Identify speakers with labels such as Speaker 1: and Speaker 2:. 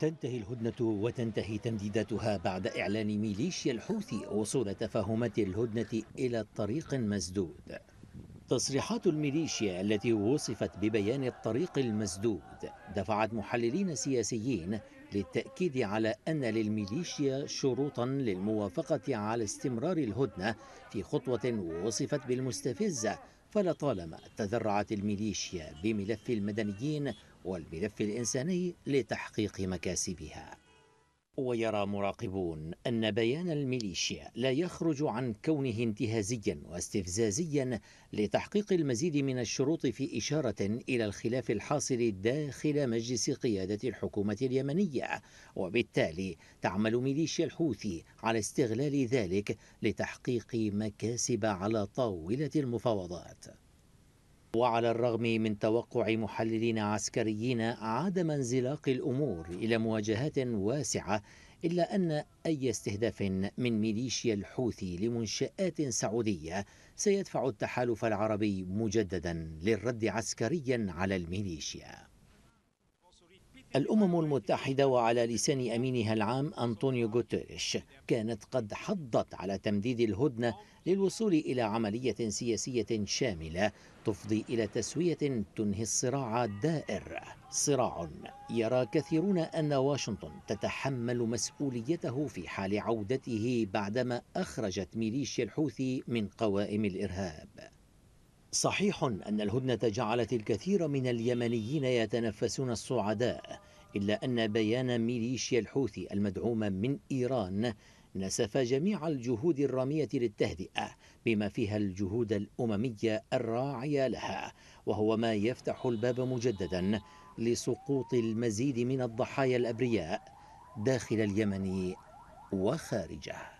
Speaker 1: تنتهي الهدنة وتنتهي تمديداتها بعد إعلان ميليشيا الحوثي وصول تفاهمات الهدنة إلى طريق مسدود تصريحات الميليشيا التي وصفت ببيان الطريق المسدود دفعت محللين سياسيين للتأكيد على أن للميليشيا شروطا للموافقة على استمرار الهدنة في خطوة وصفت بالمستفزة فلطالما تذرعت الميليشيا بملف المدنيين والملف الإنساني لتحقيق مكاسبها ويرى مراقبون أن بيان الميليشيا لا يخرج عن كونه انتهازيا واستفزازيا لتحقيق المزيد من الشروط في إشارة إلى الخلاف الحاصل داخل مجلس قيادة الحكومة اليمنية وبالتالي تعمل ميليشيا الحوثي على استغلال ذلك لتحقيق مكاسب على طاولة المفاوضات وعلى الرغم من توقع محللين عسكريين عدم انزلاق الامور الى مواجهات واسعه الا ان اي استهداف من ميليشيا الحوثي لمنشات سعوديه سيدفع التحالف العربي مجددا للرد عسكريا على الميليشيا الأمم المتحدة وعلى لسان أمينها العام أنطونيو غوتيريش كانت قد حضت على تمديد الهدنة للوصول إلى عملية سياسية شاملة تفضي إلى تسوية تنهي الصراع الدائر صراع يرى كثيرون أن واشنطن تتحمل مسؤوليته في حال عودته بعدما أخرجت ميليشيا الحوثي من قوائم الإرهاب صحيح أن الهدنة جعلت الكثير من اليمنيين يتنفسون الصعداء إلا أن بيان ميليشيا الحوثي المدعومة من إيران نسف جميع الجهود الرامية للتهدئة بما فيها الجهود الأممية الراعية لها وهو ما يفتح الباب مجددا لسقوط المزيد من الضحايا الأبرياء داخل اليمن وخارجه